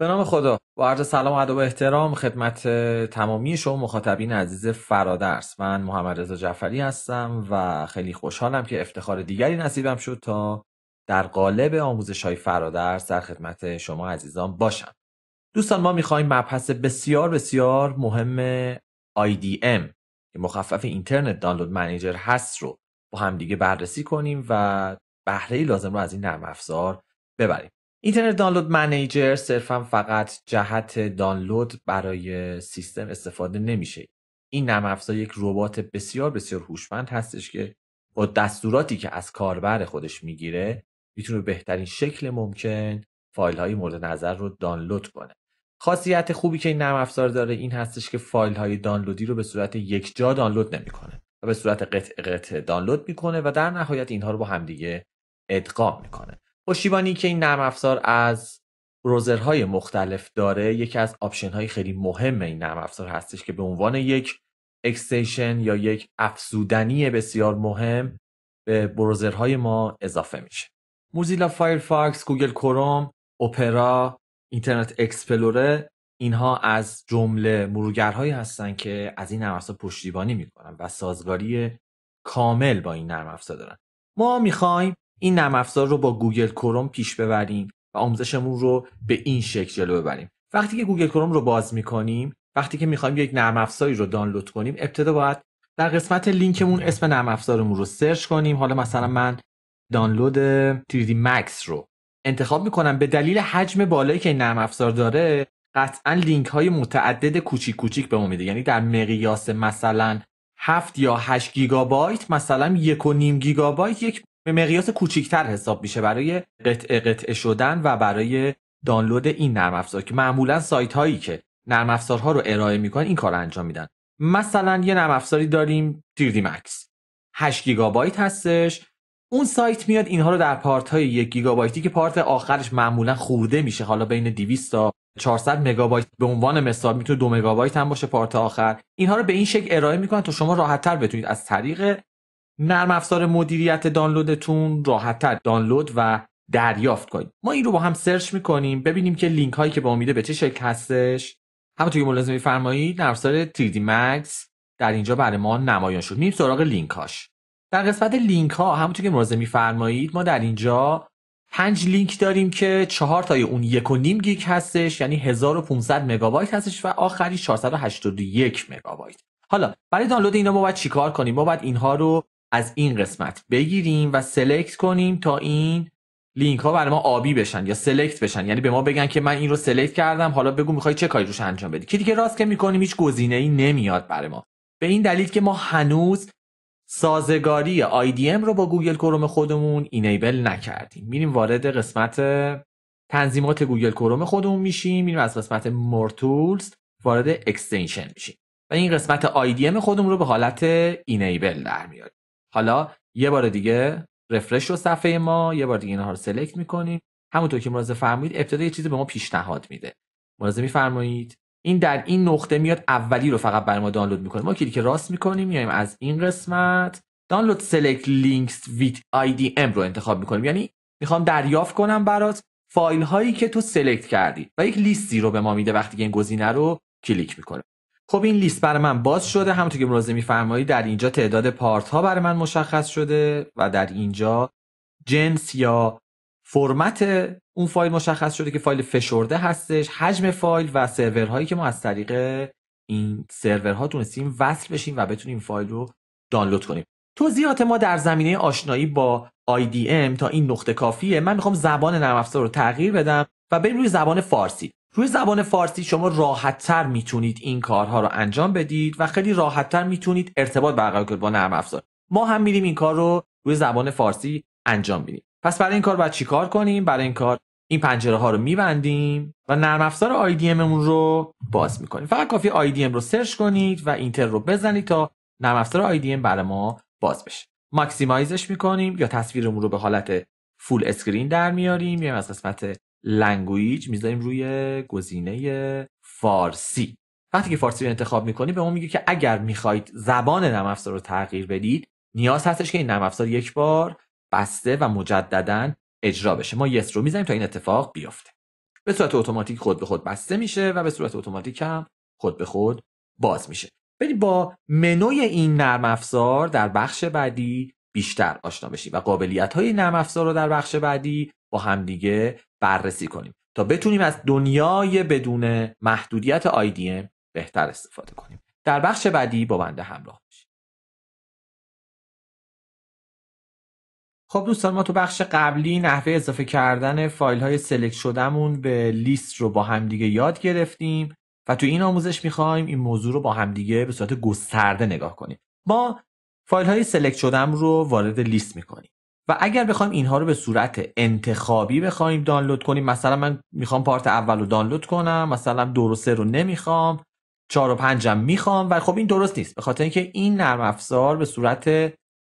به نام خدا با عرض سلام و ادب و احترام خدمت تمامی شما مخاطبین عزیز فرادرس من محمد رضا جعفری هستم و خیلی خوشحالم که افتخار دیگری نصیبم شد تا در قالب آموزش های فرادرس در خدمت شما عزیزان باشم دوستان ما میخوایم مبحث بسیار بسیار مهم IDM که مخفف اینترنت دانلود منیجر هست رو با همدیگه بررسی کنیم و بهره لازم رو از این نرم افزار ببریم اینترنت دانلود منیجر صرفا فقط جهت دانلود برای سیستم استفاده نمیشه این نرم افزار یک ربات بسیار بسیار هوشمند هستش که با دستوراتی که از کاربر خودش میگیره میتونه بهترین شکل ممکن فایل های مورد نظر رو دانلود کنه خاصیت خوبی که این نرم افزار داره این هستش که فایل های دانلودی رو به صورت جا دانلود نمیکنه و به صورت قطع قطع دانلود میکنه و در نهایت اینها رو با همدیگه ادغام میکنه پشتیبانی که این نرم افزار از بروزرهای مختلف داره یکی از آپشن های خیلی مهم این نرم افزار هستش که به عنوان یک اکستیشن یا یک افزودنی بسیار مهم به بروزرهای ما اضافه میشه موزیلا فایرفاکس، گوگل کروم، اوپرا، اینترنت اکسپلوره اینها از جمله مرورگرهایی هستند که از این نرم افزار پشتیبانی میکنن و سازگاری کامل با این نرم افزار دارن ما میخوایم این نرم افزار رو با گوگل کروم پیش ببریم و آموزشمون رو به این شکل جلو ببریم وقتی که گوگل کروم رو باز میکنیم وقتی که میخوایم یک نرم افزاری رو دانلود کنیم ابتدا باید در قسمت لینکمون اسم نرم افزارمون رو سرچ کنیم حالا مثلا من دانلود 3D Max رو انتخاب میکنم به دلیل حجم بالایی که این نرم افزار داره قطعا لینک های متعدد کوچیک کوچیک به ما میده یعنی در مقیاس مثلا 7 یا 8 گیگابایت مثلا 1.5 گیگابایت یک به مقیاس کوچیکتر حساب میشه برای قطعه قطعه شدن و برای دانلود این نرم افزار که معمولا سایت هایی که نرم افزارها رو ارائه میکنن این کار رو انجام میدن مثلا یه نرم افزاری داریم 3D Max 8 گیگابایت هستش اون سایت میاد اینها رو در پارت های 1 گیگابایتی که پارت آخرش معمولا خورده میشه حالا بین 200 تا 400 مگابایت به عنوان مثال میتونه 2 مگابایت هم باشه پارت آخر اینها رو به این شکل ارائه میکنن تا شما راحت تر بتونید از طریق نرم افزار مدیریت دانلودتون راحتتر دانلود و دریافت کنید ما این رو با هم سرچ میکنیم ببینیم که لینک هایی که با امیده به چه شکل هستش همونطور که ملاحظه میفرمایید نرم افزار 3D Max در اینجا برای ما نمایان شد میریم سراغ لینک هاش در قسمت لینک ها همونطور که ملاحظه میفرمایید ما در اینجا پنج لینک داریم که چهار تای اون یک و گیگ هستش یعنی 1500 مگابایت هستش و آخری 481 مگابایت حالا برای دانلود اینا ما باید چیکار کنیم ما باید اینها رو از این قسمت بگیریم و سلکت کنیم تا این لینک ها برای ما آبی بشن یا سلکت بشن یعنی به ما بگن که من این رو سلکت کردم حالا بگو میخوای چه کاری روش انجام بدی که دیگه راست که میکنیم هیچ گزینه ای نمیاد برای ما به این دلیل که ما هنوز سازگاری IDM رو با گوگل کروم خودمون اینیبل نکردیم میریم وارد قسمت تنظیمات گوگل کروم خودمون میشیم میریم از قسمت مور تولز وارد اکستنشن میشیم و این قسمت IDM خودمون رو به حالت اینیبل در میاریم حالا یه بار دیگه رفرش رو صفحه ما یه بار دیگه اینها رو سلکت میکنیم همونطور که مرازه فرمایید ابتدا یه چیزی به ما پیشنهاد میده مرازه میفرمایید این در این نقطه میاد اولی رو فقط برای ما دانلود میکنه ما کلیک راست میکنیم میایم از این قسمت دانلود سلکت لینکس ویت ام رو انتخاب میکنیم یعنی میخوام دریافت کنم برات فایل هایی که تو سلکت کردی و یک لیستی رو به ما میده وقتی که این گزینه رو کلیک میکنه خب این لیست برای من باز شده همونطور که مرازه میفرمایید در اینجا تعداد پارت ها برای من مشخص شده و در اینجا جنس یا فرمت اون فایل مشخص شده که فایل فشرده هستش حجم فایل و سرورهایی که ما از طریق این سرورها تونستیم وصل بشیم و بتونیم فایل رو دانلود کنیم توضیحات ما در زمینه آشنایی با IDM تا این نقطه کافیه من میخوام زبان نرم افزار رو تغییر بدم و بریم روی زبان فارسی روی زبان فارسی شما راحتتر میتونید این کارها رو انجام بدید و خیلی راحتتر میتونید ارتباط برقرار کنید با نرم افزار ما هم میریم این کار رو روی زبان فارسی انجام میدیم پس برای این کار باید چیکار کنیم برای این کار این پنجره ها رو میبندیم و نرم افزار IDM رو باز میکنیم فقط کافی IDM رو سرچ کنید و اینتر رو بزنید تا نرم افزار IDM برای ما باز بشه ماکسیمایزش میکنیم یا تصویرمون رو به حالت فول اسکرین در میاریم یا از لنگویج میذاریم روی گزینه فارسی وقتی که فارسی رو انتخاب میکنی به ما میگه که اگر میخواید زبان نرم افزار رو تغییر بدید نیاز هستش که این نرم افزار یک بار بسته و مجددا اجرا بشه ما یس رو میزنیم تا این اتفاق بیفته به صورت اتوماتیک خود به خود بسته میشه و به صورت اتوماتیک هم خود به خود باز میشه بریم با منوی این نرم افزار در بخش بعدی بیشتر آشنا بشیم و قابلیت های نرم افزار رو در بخش بعدی با همدیگه بررسی کنیم تا بتونیم از دنیای بدون محدودیت IDM بهتر استفاده کنیم در بخش بعدی با بنده همراه خب دوستان ما تو بخش قبلی نحوه اضافه کردن فایل های سلکت شدهمون به لیست رو با همدیگه یاد گرفتیم و تو این آموزش میخوایم این موضوع رو با همدیگه به صورت گسترده نگاه کنیم ما فایل های سلکت شدم رو وارد لیست میکنیم و اگر بخوایم اینها رو به صورت انتخابی بخوایم دانلود کنیم مثلا من میخوام پارت اول رو دانلود کنم مثلا دو و سه رو نمیخوام چهار و پنجم میخوام و خب این درست نیست به خاطر اینکه این نرم افزار به صورت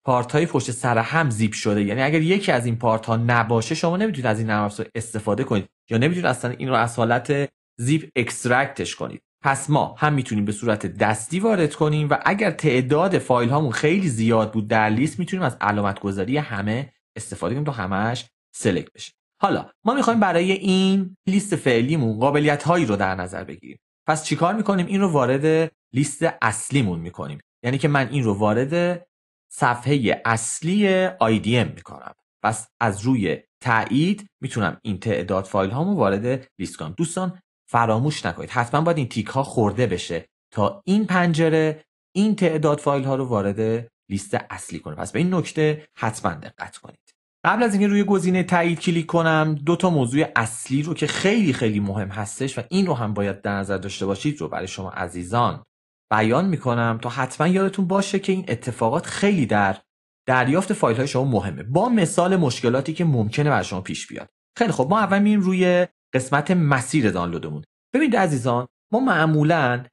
پارت های پشت سر هم زیپ شده یعنی اگر یکی از این پارت ها نباشه شما نمیتونید از این نرم افزار استفاده کنید یا نمیتونید اصلا این رو از حالت زیپ اکسترکتش کنید پس ما هم میتونیم به صورت دستی وارد کنیم و اگر تعداد فایل هامون خیلی زیاد بود در لیست میتونیم از علامت گذاری همه استفاده کنیم تا همش سلکت بشه حالا ما میخوایم برای این لیست فعلیمون قابلیت هایی رو در نظر بگیریم پس چیکار میکنیم این رو وارد لیست اصلیمون میکنیم یعنی که من این رو وارد صفحه اصلی IDM میکنم پس از روی تایید میتونم این تعداد فایل هامو وارد لیست کنم دوستان فراموش نکنید حتما باید این تیک ها خورده بشه تا این پنجره این تعداد فایل ها رو وارد لیست اصلی کنه پس به این نکته حتما دقت کنید قبل از اینکه روی گزینه تایید کلیک کنم دو تا موضوع اصلی رو که خیلی خیلی مهم هستش و این رو هم باید در نظر داشته باشید رو برای شما عزیزان بیان میکنم تا حتما یادتون باشه که این اتفاقات خیلی در دریافت فایل شما مهمه با مثال مشکلاتی که ممکنه بر شما پیش بیاد خیلی خب ما اول میریم روی قسمت مسیر دانلودمون ببینید عزیزان ما معمولا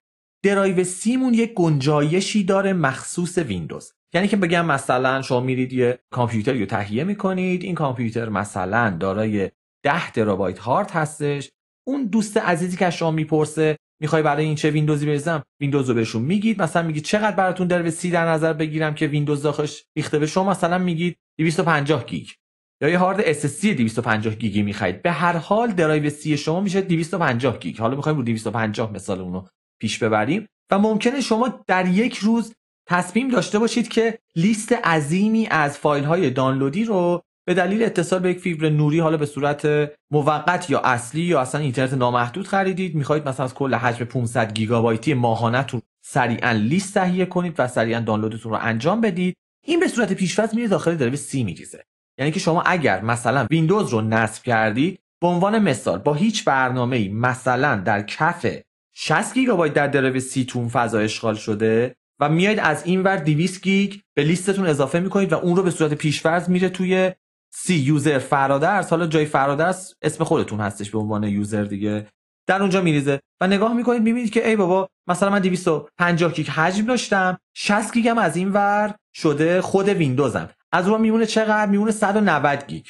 درایو سیمون یک گنجایشی داره مخصوص ویندوز یعنی که بگم مثلا شما میرید یه کامپیوتر رو تهیه میکنید این کامپیوتر مثلا دارای 10 ترابایت هارد هستش اون دوست عزیزی که از شما میپرسه میخوای برای این چه ویندوزی بریزم ویندوز رو بهشون میگید مثلا میگید چقدر براتون درایو سی در نظر بگیرم که ویندوز داخلش ریخته به شما مثلا میگید 250 گیگ یا یه هارد SSD 250 گیگی میخواید به هر حال درایو سی شما میشه 250 گیگ حالا میخوایم رو 250 مثال اونو پیش ببریم و ممکنه شما در یک روز تصمیم داشته باشید که لیست عظیمی از فایل های دانلودی رو به دلیل اتصال به یک فیبر نوری حالا به صورت موقت یا اصلی یا اصلا اینترنت نامحدود خریدید میخواید مثلا از کل حجم 500 گیگابایتی ماهانهتون سریعا لیست تهیه کنید و سریعا دانلودتون رو انجام بدید این به صورت پیشفرض میره داخل درایو سی میریزه یعنی که شما اگر مثلا ویندوز رو نصب کردید به عنوان مثال با هیچ برنامه ای مثلا در کف 60 گیگابایت در سی تون فضا اشغال شده و میاید از این ور 200 گیگ به لیستتون اضافه میکنید و اون رو به صورت پیشفرض میره توی سی یوزر فرادرس حالا جای فرادرس اسم خودتون هستش به عنوان یوزر دیگه در اونجا میریزه و نگاه میکنید میبینید که ای بابا مثلا من 250 گیگ حجم داشتم 60 گیگم از این ور شده خود ویندوزم از اون میمونه چقدر میمونه 190 گیگ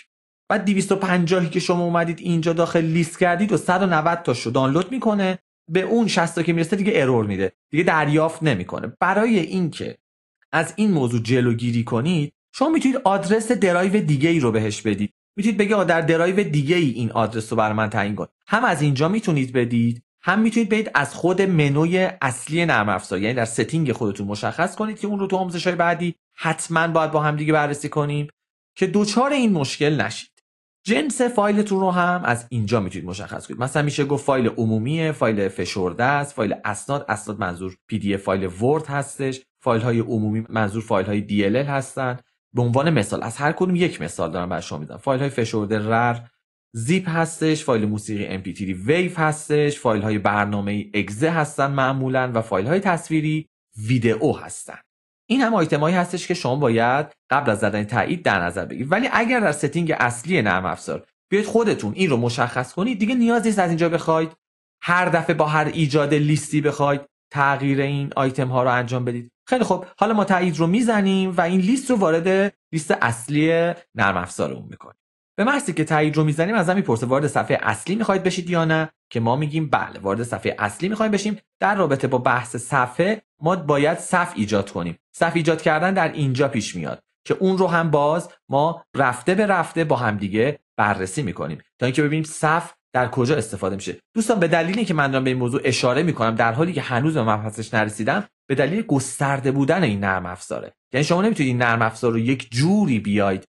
بعد 250 که شما اومدید اینجا داخل لیست کردید و 190 تاشو دانلود میکنه به اون 60 که میرسه دیگه ارور میده دیگه دریافت نمیکنه برای اینکه از این موضوع جلوگیری کنید شما میتونید آدرس درایو دیگه ای رو بهش بدید میتونید بگید در درایو دیگه ای این آدرس رو بر من تعیین کن هم از اینجا میتونید بدید هم میتونید بید از خود منوی اصلی نرم افزار یعنی در ستینگ خودتون مشخص کنید که اون رو تو آموزش بعدی حتما باید با هم دیگه بررسی کنیم که دوچار این مشکل نشید جنس فایلتون رو هم از اینجا میتونید مشخص کنید مثلا میشه گفت فایل عمومی فایل فشرده است فایل اسناد اسناد منظور پی دی فایل ورد هستش فایل های عمومی منظور فایل های دی ال هستن به عنوان مثال از هر کدوم یک مثال دارم برای شما فایل های فشرده رر زیپ هستش فایل موسیقی ام پی هستش فایل های برنامه اگزه هستن معمولا و فایل های تصویری ویدئو هستن این هم هایی هستش که شما باید قبل از زدن تایید در نظر بگیرید ولی اگر در ستینگ اصلی نرم افزار بیاید خودتون این رو مشخص کنید دیگه نیاز نیست از اینجا بخواید هر دفعه با هر ایجاد لیستی بخواید تغییر این آیتم ها رو انجام بدید خیلی خب حالا ما تایید رو میزنیم و این لیست رو وارد لیست اصلی نرم افزارمون میکنیم به که تایید رو میزنیم از میپرسه وارد صفحه اصلی میخواید بشید یا نه که ما میگیم بله وارد صفحه اصلی میخوایم بشیم در رابطه با بحث صفحه ما باید صف ایجاد کنیم صف ایجاد کردن در اینجا پیش میاد که اون رو هم باز ما رفته به رفته با همدیگه بررسی میکنیم تا اینکه ببینیم صف در کجا استفاده میشه دوستان به دلیلی که من دارم به این موضوع اشاره میکنم در حالی که هنوز به مبحثش نرسیدم به دلیل گسترده بودن این نرم افزاره یعنی شما نمیتونید این نرم افزار رو یک جوری بیاید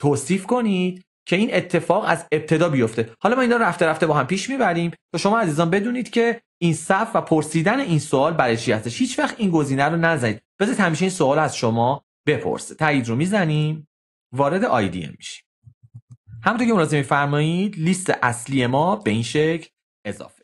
توصیف کنید که این اتفاق از ابتدا بیفته حالا ما اینا رفته رفته با هم پیش میبریم تا شما عزیزان بدونید که این صف و پرسیدن این سوال برای چی هستش هیچ وقت این گزینه رو نزنید بذارید همیشه این سوال از شما بپرسه تایید رو میزنیم وارد آیدی میشیم همونطور که ملاحظه میفرمایید لیست اصلی ما به این شکل اضافه